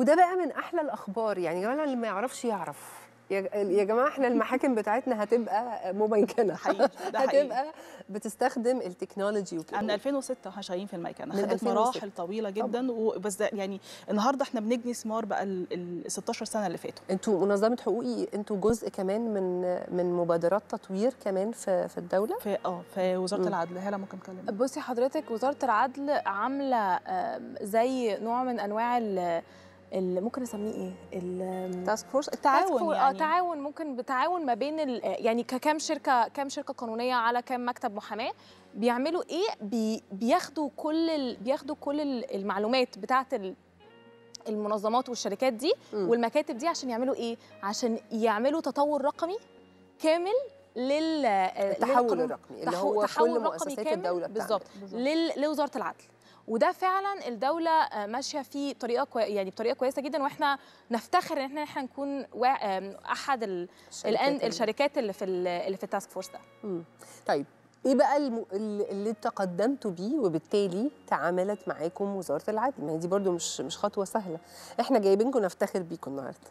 وده بقى من احلى الاخبار يعني جماعه اللي ما يعرفش يعرف يا جماعه احنا المحاكم بتاعتنا هتبقى مميكنه حقيقي ده هتبقى بتستخدم التكنولوجي وكده من 2006 واحنا شغالين في المايكنه خدت مراحل طويله جدا وبس يعني النهارده احنا بنجني ثمار بقى ال 16 سنه اللي فاتوا انتوا منظمه حقوقي انتوا جزء كمان من من مبادرات تطوير كمان في في الدوله في اه في وزاره م. العدل هلا ممكن تكلم بصي حضرتك وزاره العدل عامله زي نوع من انواع اللي ممكن اسميه ايه التاسك فورس التعاون يعني. اه تعاون ممكن بتعاون ما بين يعني ككام شركه كام شركه قانونيه على كام مكتب محاماه بيعملوا ايه بي بياخدوا كل ال بياخدوا كل المعلومات بتاعه المنظمات والشركات دي م. والمكاتب دي عشان يعملوا ايه عشان يعملوا تطور رقمي كامل للتحول آه، الرقمي اللي هو كل مؤسسات الدوله بالظبط لوزاره العدل وده فعلا الدوله آه، ماشيه فيه طريقه كوي... يعني بطريقه كويسه جدا واحنا نفتخر ان احنا نكون آه، احد ال... الان الشركات اللي في اللي في التاسك فورس ده مم. طيب ايه بقى الم... اللي تقدمتوا بيه وبالتالي تعاملت معاكم وزاره العدل ما هي دي برده مش مش خطوه سهله احنا جايبينكم نفتخر بيكم النهارده